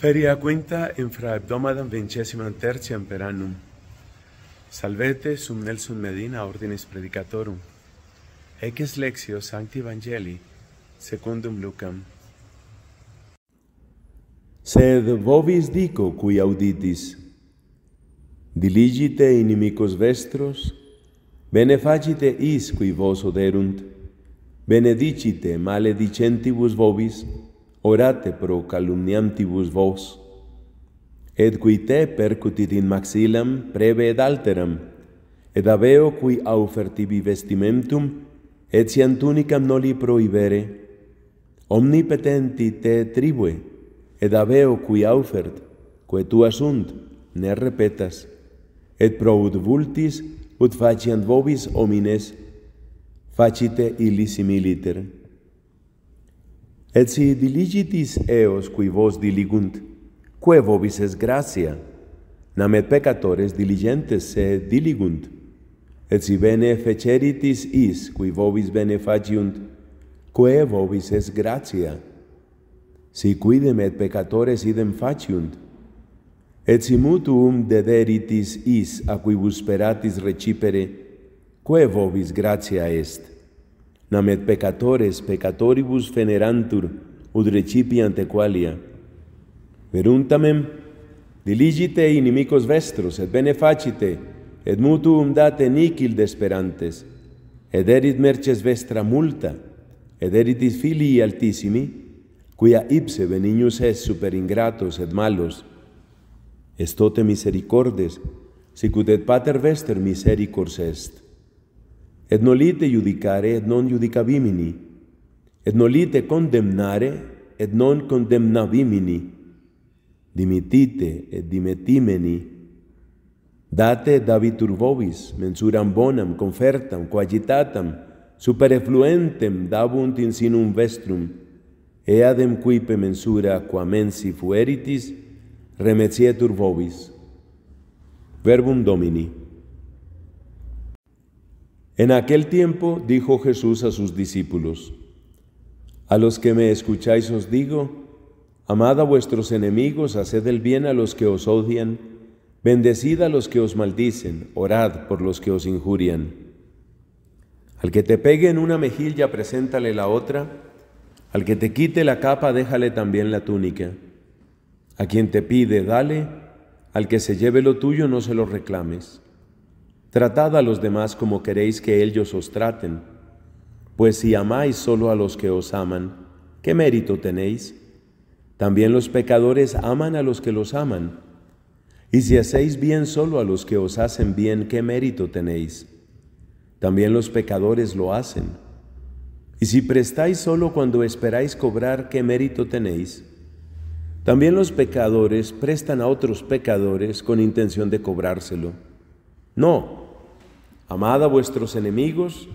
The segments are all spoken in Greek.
Feria quinta in fra hebdomadam vincesimam terciam per annum. Salvete sum Nelson Medina ordinis predicatorum. Eces lexio sancti evangelii secundum lucam. Sed vobis dico cui auditis. Diligite inimicos vestros, bene facite is cui vos oderunt. Benedicite maledicentibus vobis, orate pro calumniantibus vos. Et qui te percutit in maxillam preve ed alteram, ed aveo qui aufertibi vestimentum, et si antunicam noli prohibere, omnipetenti te tribue, ed aveo qui aufert, que tu asunt, ne repetas, et pro ut vultis, ut faciant vobis homines, facite illi similiter. Et si diligitis eos qui vos diligunt, quae vobis es gratia? Nam et peccatores diligentes se diligunt. Et si bene feceritis is qui vobis bene faciunt, quae vobis es gratia? Si quidem et peccatores idem faciunt, Et si mutuum dederitis is a quibus peratis recipere, quae vobis gratia est? nam et peccatores peccatoribus venerantur ut recipiant qualia. Veruntamem, diligite inimicos vestros et benefacite, et mutuum date nicil desperantes, ed erit merces vestra multa, ed eritis filii altissimi, quia ipse benignus est super ingratos et malos. Estote misericordes, sicut et pater vester misericors est et nolite judicare et non judicabimini, et nolite condemnare et non condemnabimini, dimitite et dimetimeni, date dabitur vobis mensuram bonam confertam coagitatam superefluentem dabunt in sinum vestrum, eadem cuipe mensura quamensi fueritis, remetietur vobis. Verbum Domini. En aquel tiempo dijo Jesús a sus discípulos, A los que me escucháis os digo, amad a vuestros enemigos, haced el bien a los que os odian, bendecid a los que os maldicen, orad por los que os injurian. Al que te pegue en una mejilla, preséntale la otra, al que te quite la capa, déjale también la túnica. A quien te pide, dale, al que se lleve lo tuyo, no se lo reclames. Tratad a los demás como queréis que ellos os traten, pues si amáis solo a los que os aman, ¿qué mérito tenéis? También los pecadores aman a los que los aman. Y si hacéis bien solo a los que os hacen bien, ¿qué mérito tenéis? También los pecadores lo hacen. Y si prestáis solo cuando esperáis cobrar, ¿qué mérito tenéis? También los pecadores prestan a otros pecadores con intención de cobrárselo. No, amad a vuestros enemigos,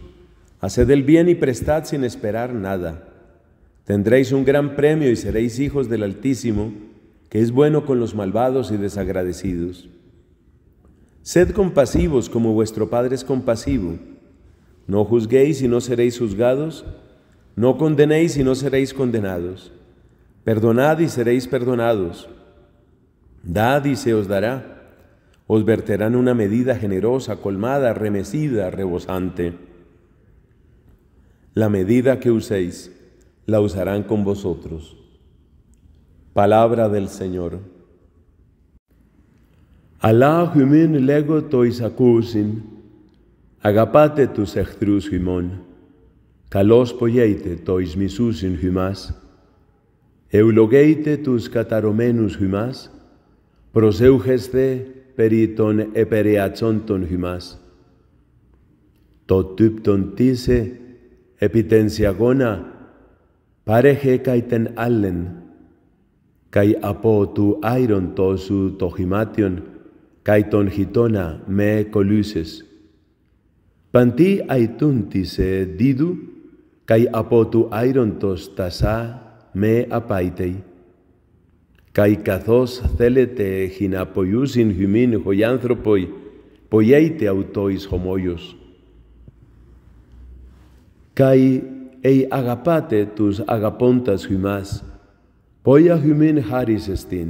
haced el bien y prestad sin esperar nada. Tendréis un gran premio y seréis hijos del Altísimo, que es bueno con los malvados y desagradecidos. Sed compasivos como vuestro Padre es compasivo. No juzguéis y no seréis juzgados, no condenéis y no seréis condenados. Perdonad y seréis perdonados. Dad y se os dará. Os verterán una medida generosa, colmada, remecida, rebosante. La medida que uséis, la usarán con vosotros. Palabra del Señor. Alá humin lego acusin. agapate tus ectrus humon, kalos poyeite tois misusin humas, eulogeite tus cataromenus humas, proseugeste περί των επερεατσών των χυμάς. Το τύπτον τίσε επί τεν σιαγώνα παρέχε καί τεν άλλεν, καί από του άιρον τόσου το χυμάτιον, καί τον χιτώνα με κολούσες. Παντί αιτούν τίσε δίδου, καί από του άιρον τόσ τασά με απάιτεϊ. Καί καθώς θέλετε χιν αποϊούσιν χυμήν άνθρωποι ποιέιτε αυτοίς εις Καί ει αγαπάτε τους αγαπώντας χυμάς, ποια χυμήν χάρις εστίν.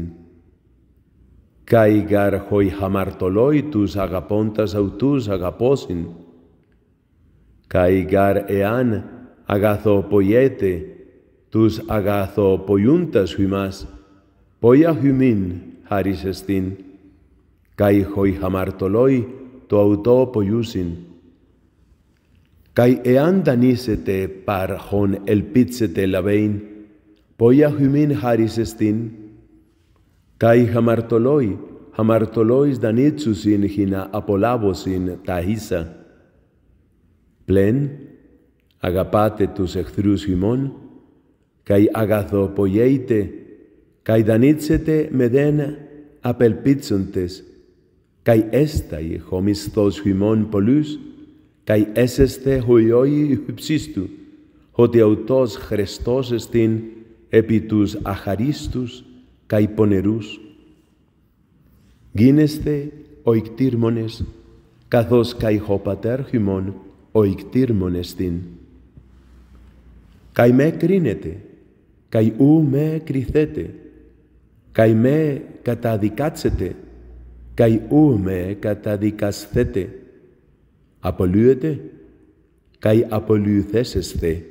Καί γαρ χωι χαμαρτωλόι τους αγαπώντας αυτούς αγαπώσιν. Καί γαρ εάν αγαθοποιέτε τους αγαθοποιούντας χυμάς, πόια χυμήν Χάρισες την καί χοί χαμαρτωλόι το αυτό πόιουσιν. Καί εάν δανείσετε παρχόν ελπίτσετε λαβέιν, πόια χυμήν Χάρισες την καί Χαμαρτολοί χαμαρτωλόις δανείτσουσιν χινά απολάβωσιν τα ίσα. Πλέν, αγαπάτε τους εχθρούς χυμών, καί αγαθοποιέιτε καί δανείτσετε με δεν απελπίτσοντες, καί έσταει ο μισθός χυμών πολλούς, καί έσεστε χωριόι υψίστου, ότι αυτός χρεστός εστίν επί τους αχαρίστους καί πονερούς. Γίνεστε ο ικτήρμονες, καθώς καί ο πατέρ χυμών ο ικτήρμονες την. Καί με κρίνετε, καί ου με κριθέτε, καί με καταδικάτσετε, καί ου με καταδικασθέτε, απολύεται, καί απολυθέσεσθε,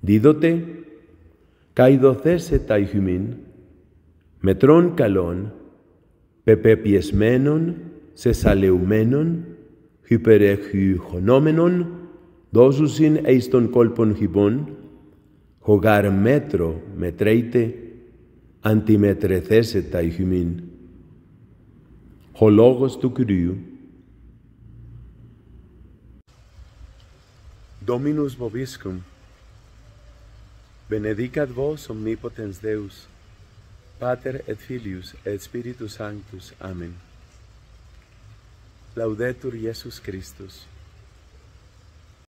δίδοτε, καί δοθέσε τα ηχημήν, μετρών καλών, πεπεπιεσμένων, σεσαλεουμένων, χυπερεχυχωνόμενων, δώσουσιν εις των κόλπων χυπών, χογαρ μέτρο μετρέιτε, αντιμετρεθέσετα ηχημήν. Ο λόγος του Κυρίου. Dominus vobiscum, benedicat vos omnipotens Deus, Pater et Filius et Spiritus Sanctus. Amen. Laudetur Iesus Christus.